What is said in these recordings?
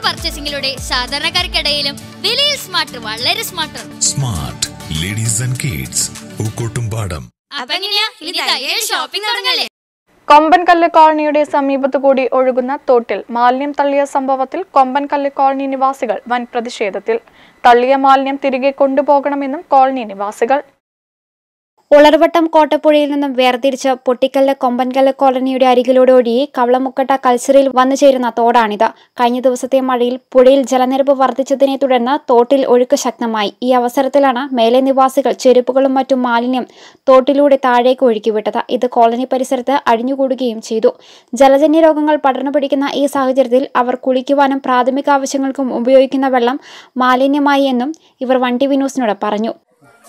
smart പർച്ചേസിംഗിലൂടെ സാധാരണക്കാർക്കിടയിലും വിലയിൽ smart വളരെ smart smart ladies and kids Pookkottumpadam അപ്പൊ എങ്ങനെയാ ഇനി ഷോപ്പിംഗ് തുടങ്ങല്ലേ കൊമ്പൻകല്ല് കോളനിയുടെ സമീപത്തു കൂടി ഒഴുകുന്ന തോട്ടിൽ മാലിന്യം തള്ളിയ സംഭവത്തിൽ കൊമ്പൻകല്ല് കോളനി നിവാസികൾ വൻ പ്രതിഷേധത്തിൽ തള്ളിയ മാലിന്യം തിരികെ കൊണ്ടുപോകണമെന്നും കോളനി നിവാസികൾ ഉളർവട്ടം കോട്ടപ്പുഴയിൽ നിന്നും വേർതിരിച്ച് പൊട്ടിക്കല്ല് കൊമ്പൻകല്ല് കോളനിയുടെ അരികിലൂടെ ഒഴുകി കവളമുക്കട്ട കൽസറിയിൽ വന്നു ചേരുന്ന തോടാണിത് കഴിഞ്ഞ ദിവസത്തെ മഴയിൽ പുഴയിൽ ജലനിരപ്പ് വർദ്ധിച്ചതിനെ തുടർന്ന് തോട്ടിൽ ഒഴുക്ക് ശക്തമായി ഈ അവസരത്തിലാണ് മേലെ നിവാസികൾ ചെരുപ്പുകളും മറ്റു മാലിന്യം തോട്ടിലൂടെ താഴേക്ക് ഒഴുക്കിവിട്ടത് ഇത് കോളനി പരിസരത്ത് അഴിഞ്ഞുകൂടുകയും ചെയ്തു ജലജന്യ രോഗങ്ങൾ പടർന്നു പിടിക്കുന്ന ഈ സാഹചര്യത്തിൽ അവർ കുളിക്കുവാനും പ്രാഥമിക ആവശ്യങ്ങൾക്കും ഉപയോഗിക്കുന്ന വെള്ളം മാലിന്യമായി എന്നും ഇവർ വണ്ടി വിനോസിനോട് പറഞ്ഞു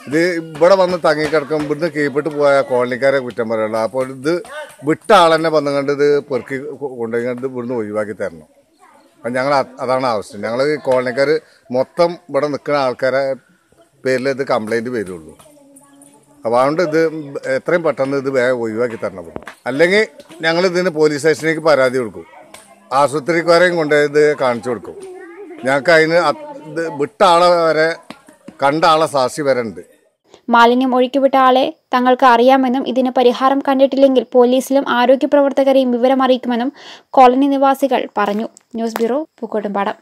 ഇത് ഇവിടെ വന്ന് തങ്ങിക്കിടക്കും ഇവിടുന്ന് കീപ്പിട്ട് പോയ കോളനിക്കാരെ കുറ്റം പറയുള്ളൂ അപ്പോൾ ഇത് വിട്ട ആളെന്നെ വന്നു കണ്ട് ഇത് പെറുക്കി കൊണ്ടുപോയിട്ട് ഇവിടുന്ന് ഒഴിവാക്കി തരണം അപ്പം ഞങ്ങൾ അതാണ് ആവശ്യം ഞങ്ങൾ കോളനിക്കാർ മൊത്തം ഇവിടെ നിൽക്കുന്ന ആൾക്കാരെ പേരിൽ ഇത് കംപ്ലയിൻറ്റ് വരുള്ളൂ അപ്പോൾ അതുകൊണ്ട് ഇത് എത്രയും പെട്ടെന്ന് ഇത് വേഗം ഒഴിവാക്കി തരണം അല്ലെങ്കിൽ ഞങ്ങൾ ഇതിന് പോലീസ് സ്റ്റേഷനിലേക്ക് പരാതി കൊടുക്കും ആശുപത്രിക്കാരെയും കൊണ്ടുപോയി ഇത് കാണിച്ചു കൊടുക്കും ഞങ്ങൾക്ക് അതിന് വിട്ട ആളെ വരെ കണ്ട ആളെ സാക്ഷി വരണ്ട് മാലിന്യം ഒഴുക്കിവിട്ട ആളെ തങ്ങൾക്ക് അറിയാമെന്നും ഇതിന് പരിഹാരം കണ്ടിട്ടില്ലെങ്കിൽ പോലീസിലും ആരോഗ്യ പ്രവർത്തകരെയും വിവരം അറിയിക്കുമെന്നും കോളനി നിവാസികൾ പറഞ്ഞു ന്യൂസ് ബ്യൂറോ പൂക്കോട്ടുംപാടം